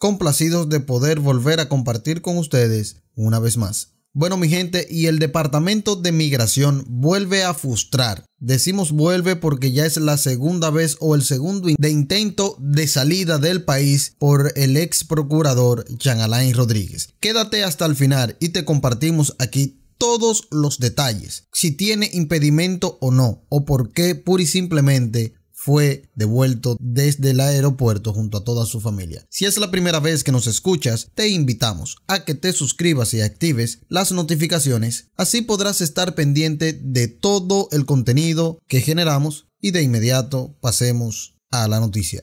complacidos de poder volver a compartir con ustedes una vez más. Bueno, mi gente, y el Departamento de Migración vuelve a frustrar. Decimos vuelve porque ya es la segunda vez o el segundo de intento de salida del país por el ex procurador Jean Alain Rodríguez. Quédate hasta el final y te compartimos aquí todos los detalles, si tiene impedimento o no, o por qué pura y simplemente fue devuelto desde el aeropuerto junto a toda su familia. Si es la primera vez que nos escuchas, te invitamos a que te suscribas y actives las notificaciones, así podrás estar pendiente de todo el contenido que generamos y de inmediato pasemos a la noticia.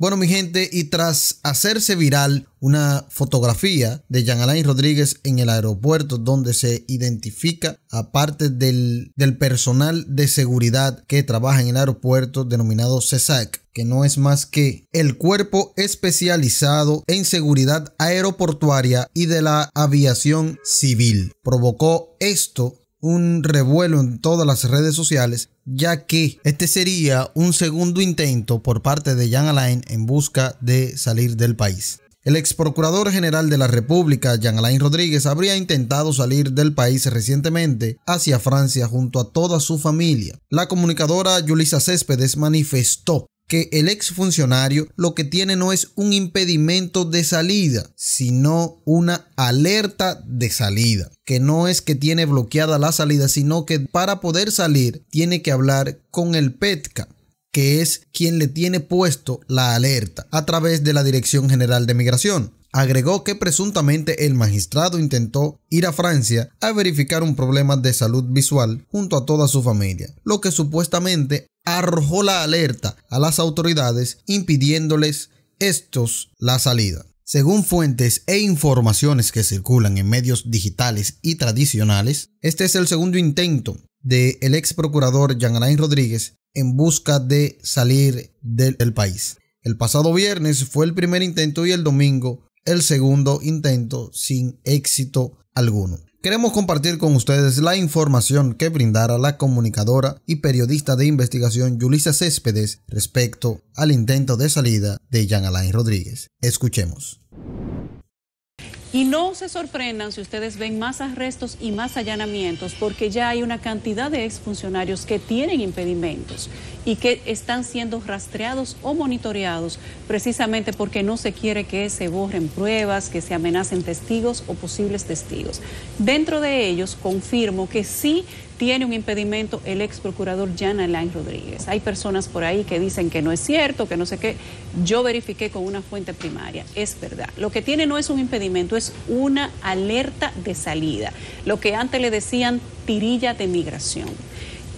Bueno, mi gente, y tras hacerse viral una fotografía de Jean Alain Rodríguez en el aeropuerto donde se identifica a parte del, del personal de seguridad que trabaja en el aeropuerto denominado CESAC, que no es más que el cuerpo especializado en seguridad aeroportuaria y de la aviación civil. Provocó esto un revuelo en todas las redes sociales, ya que este sería un segundo intento por parte de Jean Alain en busca de salir del país. El ex procurador general de la República, Jean Alain Rodríguez, habría intentado salir del país recientemente hacia Francia junto a toda su familia. La comunicadora Yulisa Céspedes manifestó que el exfuncionario lo que tiene no es un impedimento de salida, sino una alerta de salida, que no es que tiene bloqueada la salida, sino que para poder salir tiene que hablar con el PETCA que es quien le tiene puesto la alerta a través de la Dirección General de Migración agregó que presuntamente el magistrado intentó ir a Francia a verificar un problema de salud visual junto a toda su familia, lo que supuestamente arrojó la alerta a las autoridades impidiéndoles estos la salida. Según fuentes e informaciones que circulan en medios digitales y tradicionales, este es el segundo intento del de ex procurador Jean Alain Rodríguez en busca de salir del país. El pasado viernes fue el primer intento y el domingo el segundo intento sin éxito alguno. Queremos compartir con ustedes la información que brindara la comunicadora y periodista de investigación Yulisa Céspedes respecto al intento de salida de Jean Alain Rodríguez. Escuchemos. Y no se sorprendan si ustedes ven más arrestos y más allanamientos, porque ya hay una cantidad de exfuncionarios que tienen impedimentos y que están siendo rastreados o monitoreados precisamente porque no se quiere que se borren pruebas, que se amenacen testigos o posibles testigos. Dentro de ellos confirmo que sí tiene un impedimento el ex procurador Jan Alain Rodríguez. Hay personas por ahí que dicen que no es cierto, que no sé qué. Yo verifiqué con una fuente primaria, es verdad. Lo que tiene no es un impedimento, es una alerta de salida, lo que antes le decían tirilla de migración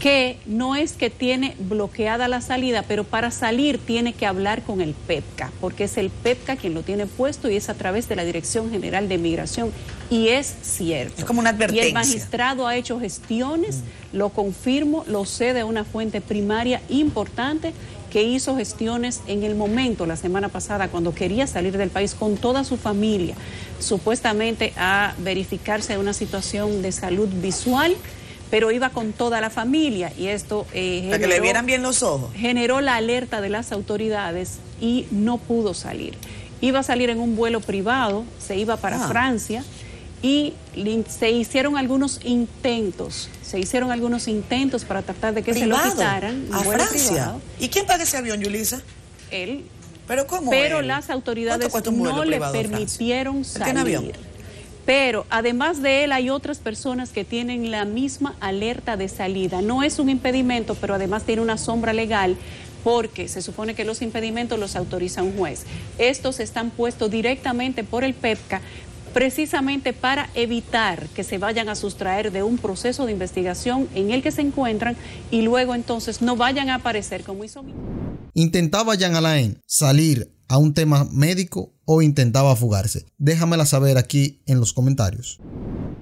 que no es que tiene bloqueada la salida, pero para salir tiene que hablar con el PEPCA, porque es el PEPCA quien lo tiene puesto y es a través de la Dirección General de Migración. Y es cierto. Es como una advertencia. Y el magistrado ha hecho gestiones, mm. lo confirmo, lo sé de una fuente primaria importante que hizo gestiones en el momento, la semana pasada, cuando quería salir del país con toda su familia, supuestamente a verificarse una situación de salud visual pero iba con toda la familia y esto... generó, eh, que le vieran bien los ojos. Generó la alerta de las autoridades y no pudo salir. Iba a salir en un vuelo privado, se iba para ah. Francia y se hicieron algunos intentos, se hicieron algunos intentos para tratar de que se lo quitaran. A Francia. ¿Y quién pagó ese avión, Yulisa? Él. ¿Pero cómo? Pero las autoridades no le permitieron salir. ¿En avión? Pero además de él hay otras personas que tienen la misma alerta de salida. No es un impedimento, pero además tiene una sombra legal porque se supone que los impedimentos los autoriza un juez. Estos están puestos directamente por el PEPCA precisamente para evitar que se vayan a sustraer de un proceso de investigación en el que se encuentran y luego entonces no vayan a aparecer como hizo. Intentaba Jan Alain salir a un tema médico o intentaba fugarse? Déjamela saber aquí en los comentarios.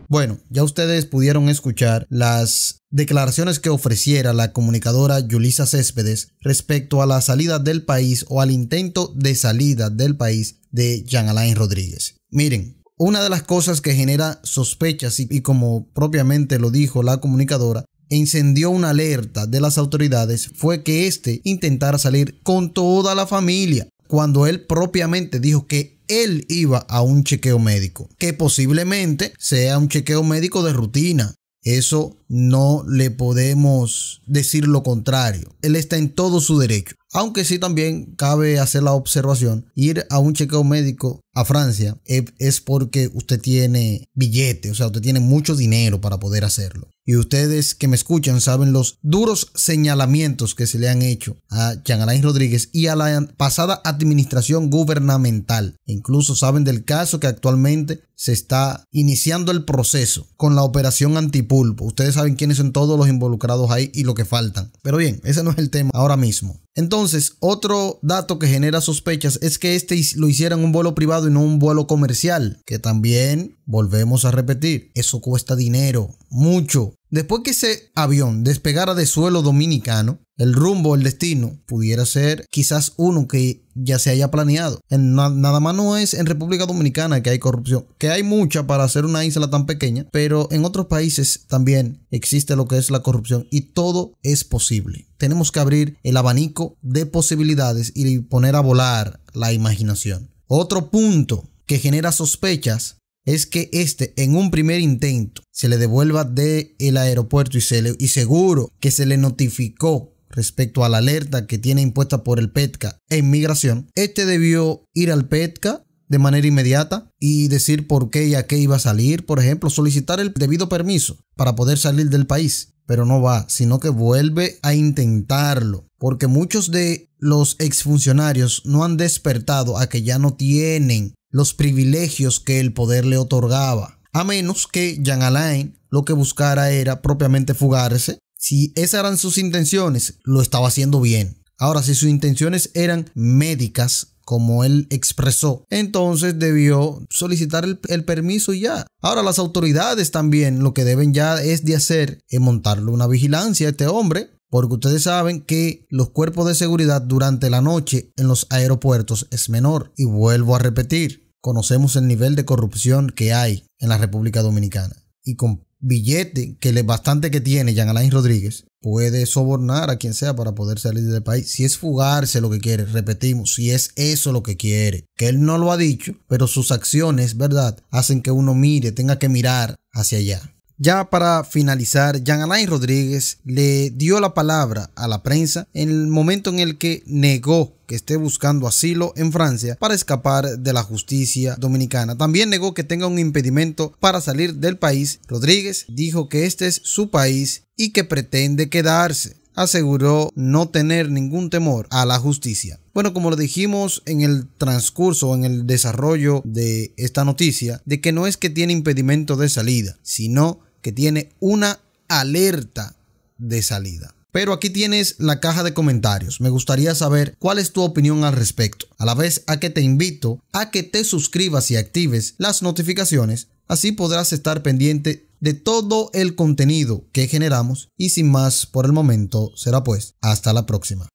Bueno, ya ustedes pudieron escuchar las declaraciones que ofreciera la comunicadora Yulisa Céspedes respecto a la salida del país o al intento de salida del país de Jean Alain Rodríguez. Miren, una de las cosas que genera sospechas y, como propiamente lo dijo la comunicadora, encendió una alerta de las autoridades fue que éste intentara salir con toda la familia cuando él propiamente dijo que él iba a un chequeo médico, que posiblemente sea un chequeo médico de rutina. Eso no le podemos decir lo contrario. Él está en todo su derecho. Aunque sí también cabe hacer la observación, ir a un chequeo médico a Francia e, es porque usted tiene billete, o sea, usted tiene mucho dinero para poder hacerlo. Y ustedes que me escuchan saben los duros señalamientos que se le han hecho a Jean Rodríguez y a la pasada administración gubernamental. incluso saben del caso que actualmente se está iniciando el proceso con la operación antipulpo. Ustedes saben quiénes son todos los involucrados ahí y lo que faltan. Pero bien, ese no es el tema ahora mismo. Entonces, entonces, otro dato que genera sospechas es que este lo hicieran un vuelo privado y no un vuelo comercial, que también, volvemos a repetir, eso cuesta dinero, mucho. Después que ese avión despegara de suelo dominicano, el rumbo, el destino, pudiera ser quizás uno que ya se haya planeado. En, nada más no es en República Dominicana que hay corrupción, que hay mucha para hacer una isla tan pequeña, pero en otros países también existe lo que es la corrupción y todo es posible. Tenemos que abrir el abanico de posibilidades y poner a volar la imaginación. Otro punto que genera sospechas es que este en un primer intento se le devuelva del aeropuerto y, se y seguro que se le notificó respecto a la alerta que tiene impuesta por el PETCA en migración, este debió ir al PETCA de manera inmediata y decir por qué y a qué iba a salir, por ejemplo, solicitar el debido permiso para poder salir del país, pero no va, sino que vuelve a intentarlo, porque muchos de los exfuncionarios no han despertado a que ya no tienen los privilegios que el poder le otorgaba, a menos que Jan Alain lo que buscara era propiamente fugarse si esas eran sus intenciones, lo estaba haciendo bien. Ahora, si sus intenciones eran médicas, como él expresó, entonces debió solicitar el, permiso ya. Ahora las autoridades también lo que deben ya es de hacer es montarle una vigilancia a este hombre. Porque ustedes saben que los cuerpos de seguridad durante la noche en los aeropuertos es menor. Y vuelvo a repetir, conocemos el nivel de corrupción que hay en la República Dominicana. Y con billete, que le bastante que tiene Jean Alain Rodríguez, puede sobornar a quien sea para poder salir del país. Si es fugarse lo que quiere, repetimos, si es eso lo que quiere, que él no lo ha dicho, pero sus acciones, ¿verdad?, hacen que uno mire, tenga que mirar hacia allá. Ya para finalizar, Jean Alain Rodríguez le dio la palabra a la prensa en el momento en el que negó que esté buscando asilo en Francia para escapar de la justicia dominicana. También negó que tenga un impedimento para salir del país. Rodríguez dijo que este es su país y que pretende quedarse aseguró no tener ningún temor a la justicia. Bueno, como lo dijimos en el transcurso, en el desarrollo de esta noticia, de que no es que tiene impedimento de salida, sino que tiene una alerta de salida. Pero aquí tienes la caja de comentarios. Me gustaría saber cuál es tu opinión al respecto. A la vez a que te invito a que te suscribas y actives las notificaciones. Así podrás estar pendiente de todo el contenido que generamos. Y sin más por el momento, será pues hasta la próxima.